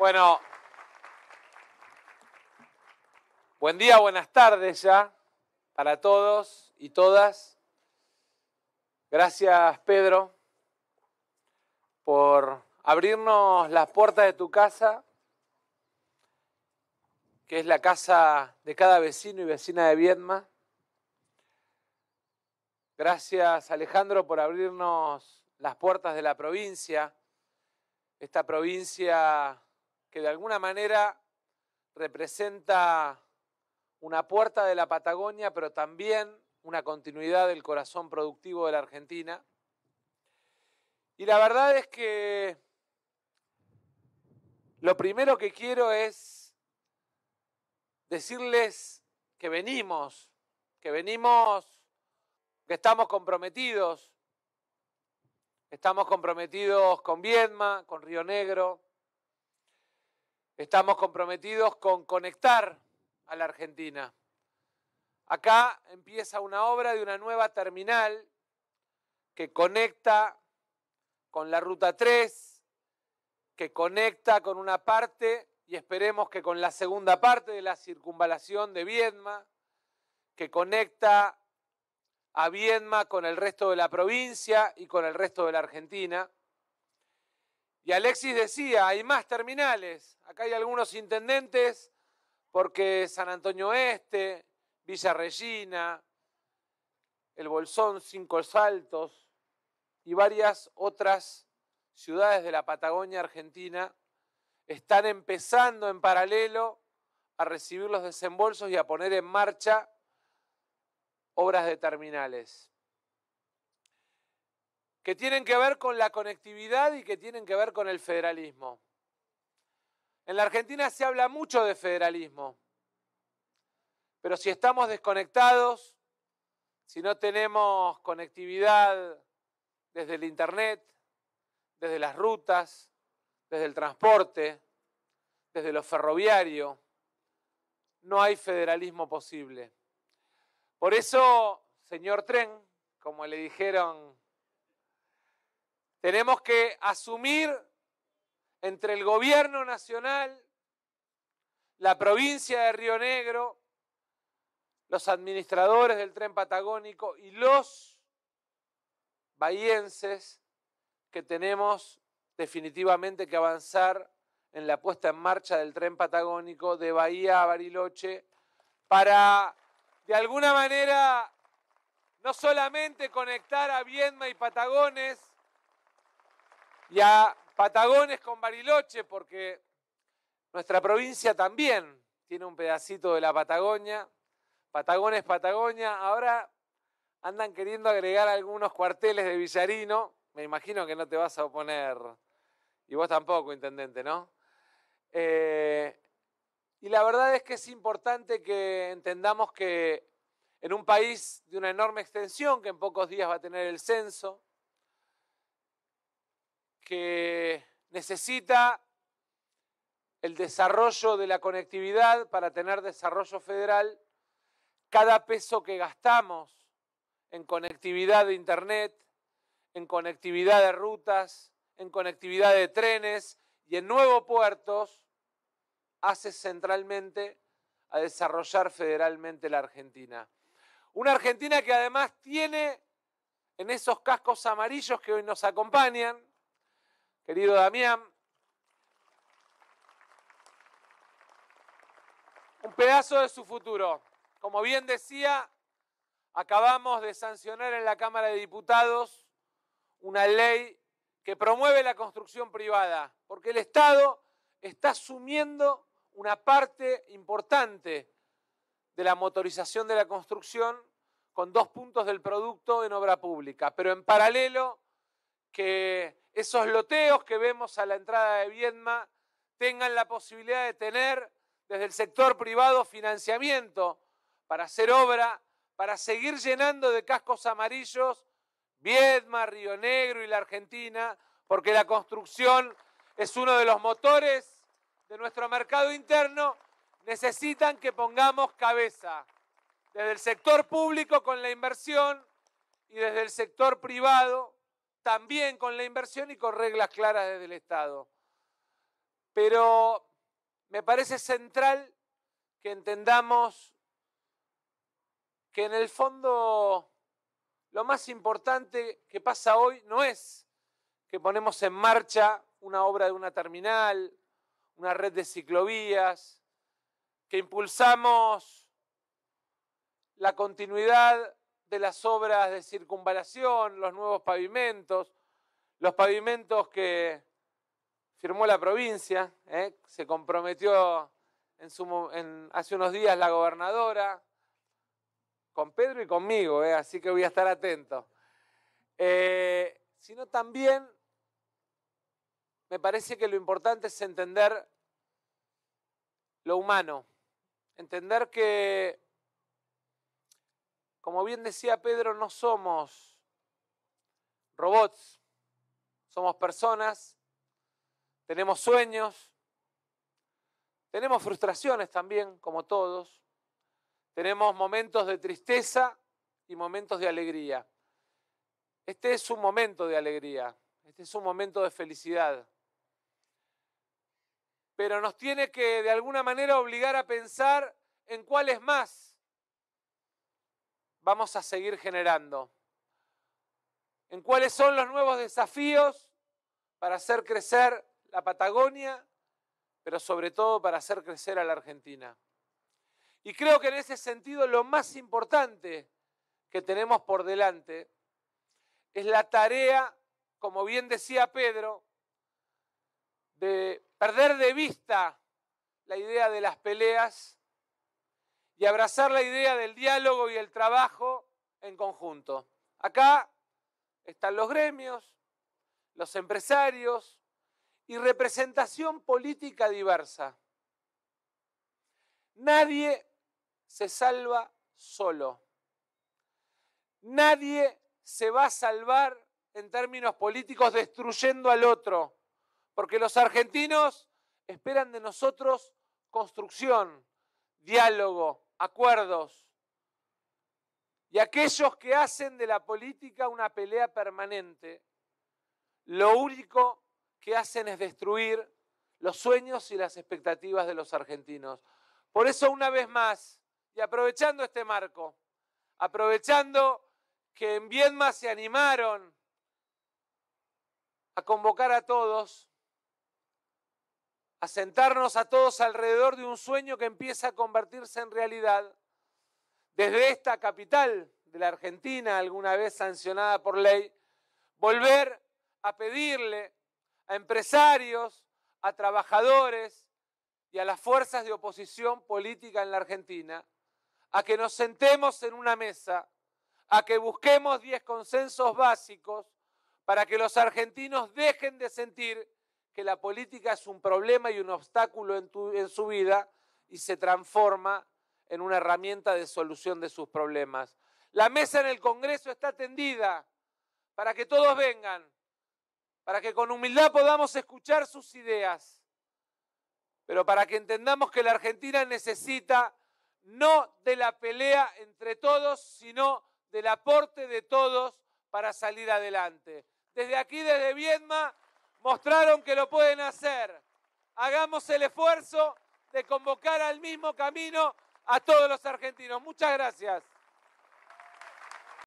Bueno, buen día, buenas tardes ya para todos y todas. Gracias, Pedro, por abrirnos las puertas de tu casa, que es la casa de cada vecino y vecina de Viedma. Gracias, Alejandro, por abrirnos las puertas de la provincia, esta provincia que de alguna manera representa una puerta de la Patagonia, pero también una continuidad del corazón productivo de la Argentina. Y la verdad es que lo primero que quiero es decirles que venimos, que venimos, que estamos comprometidos, estamos comprometidos con Viedma, con Río Negro, Estamos comprometidos con conectar a la Argentina. Acá empieza una obra de una nueva terminal que conecta con la Ruta 3, que conecta con una parte y esperemos que con la segunda parte de la circunvalación de Viedma, que conecta a Viedma con el resto de la provincia y con el resto de la Argentina. Y Alexis decía, hay más terminales, acá hay algunos intendentes, porque San Antonio Este, Villa Regina, El Bolsón, Cinco Saltos y varias otras ciudades de la Patagonia Argentina están empezando en paralelo a recibir los desembolsos y a poner en marcha obras de terminales que tienen que ver con la conectividad y que tienen que ver con el federalismo. En la Argentina se habla mucho de federalismo, pero si estamos desconectados, si no tenemos conectividad desde el Internet, desde las rutas, desde el transporte, desde lo ferroviario, no hay federalismo posible. Por eso, señor Tren, como le dijeron tenemos que asumir entre el gobierno nacional, la provincia de Río Negro, los administradores del tren patagónico y los bahienses que tenemos definitivamente que avanzar en la puesta en marcha del tren patagónico de Bahía a Bariloche para, de alguna manera, no solamente conectar a Viedma y Patagones, y a Patagones con Bariloche, porque nuestra provincia también tiene un pedacito de la Patagonia. Patagones, Patagonia. Ahora andan queriendo agregar algunos cuarteles de Villarino. Me imagino que no te vas a oponer. Y vos tampoco, intendente, ¿no? Eh, y la verdad es que es importante que entendamos que en un país de una enorme extensión, que en pocos días va a tener el censo, que necesita el desarrollo de la conectividad para tener desarrollo federal, cada peso que gastamos en conectividad de Internet, en conectividad de rutas, en conectividad de trenes y en nuevos puertos, hace centralmente a desarrollar federalmente la Argentina. Una Argentina que además tiene en esos cascos amarillos que hoy nos acompañan, Querido Damián, un pedazo de su futuro. Como bien decía, acabamos de sancionar en la Cámara de Diputados una ley que promueve la construcción privada, porque el Estado está asumiendo una parte importante de la motorización de la construcción con dos puntos del producto en obra pública, pero en paralelo que esos loteos que vemos a la entrada de Vietma tengan la posibilidad de tener desde el sector privado financiamiento para hacer obra, para seguir llenando de cascos amarillos Vietma, Río Negro y la Argentina, porque la construcción es uno de los motores de nuestro mercado interno, necesitan que pongamos cabeza desde el sector público con la inversión y desde el sector privado también con la inversión y con reglas claras desde el Estado. Pero me parece central que entendamos que en el fondo lo más importante que pasa hoy no es que ponemos en marcha una obra de una terminal, una red de ciclovías, que impulsamos la continuidad de las obras de circunvalación, los nuevos pavimentos, los pavimentos que firmó la provincia, ¿eh? se comprometió hace unos días la gobernadora, con Pedro y conmigo, ¿eh? así que voy a estar atento. Eh, sino también me parece que lo importante es entender lo humano, entender que como bien decía Pedro, no somos robots, somos personas, tenemos sueños, tenemos frustraciones también, como todos, tenemos momentos de tristeza y momentos de alegría. Este es un momento de alegría, este es un momento de felicidad. Pero nos tiene que de alguna manera obligar a pensar en cuál es más, vamos a seguir generando? ¿En cuáles son los nuevos desafíos para hacer crecer la Patagonia, pero sobre todo para hacer crecer a la Argentina? Y creo que en ese sentido lo más importante que tenemos por delante es la tarea, como bien decía Pedro, de perder de vista la idea de las peleas y abrazar la idea del diálogo y el trabajo en conjunto. Acá están los gremios, los empresarios y representación política diversa. Nadie se salva solo. Nadie se va a salvar en términos políticos destruyendo al otro, porque los argentinos esperan de nosotros construcción, diálogo, acuerdos y aquellos que hacen de la política una pelea permanente, lo único que hacen es destruir los sueños y las expectativas de los argentinos. Por eso, una vez más, y aprovechando este marco, aprovechando que en Viedma se animaron a convocar a todos a sentarnos a todos alrededor de un sueño que empieza a convertirse en realidad. Desde esta capital de la Argentina, alguna vez sancionada por ley, volver a pedirle a empresarios, a trabajadores y a las fuerzas de oposición política en la Argentina a que nos sentemos en una mesa, a que busquemos 10 consensos básicos para que los argentinos dejen de sentir que la política es un problema y un obstáculo en, su vida y se transforma en una herramienta de solución de sus problemas. La mesa en el Congreso está tendida para que todos vengan, para que con humildad podamos escuchar sus ideas, pero para que entendamos que la Argentina necesita no de la pelea entre todos, sino del aporte de todos para salir adelante. Desde aquí, desde Viedma, mostraron que lo pueden hacer. Hagamos el esfuerzo de convocar al mismo camino a todos los argentinos. Muchas gracias.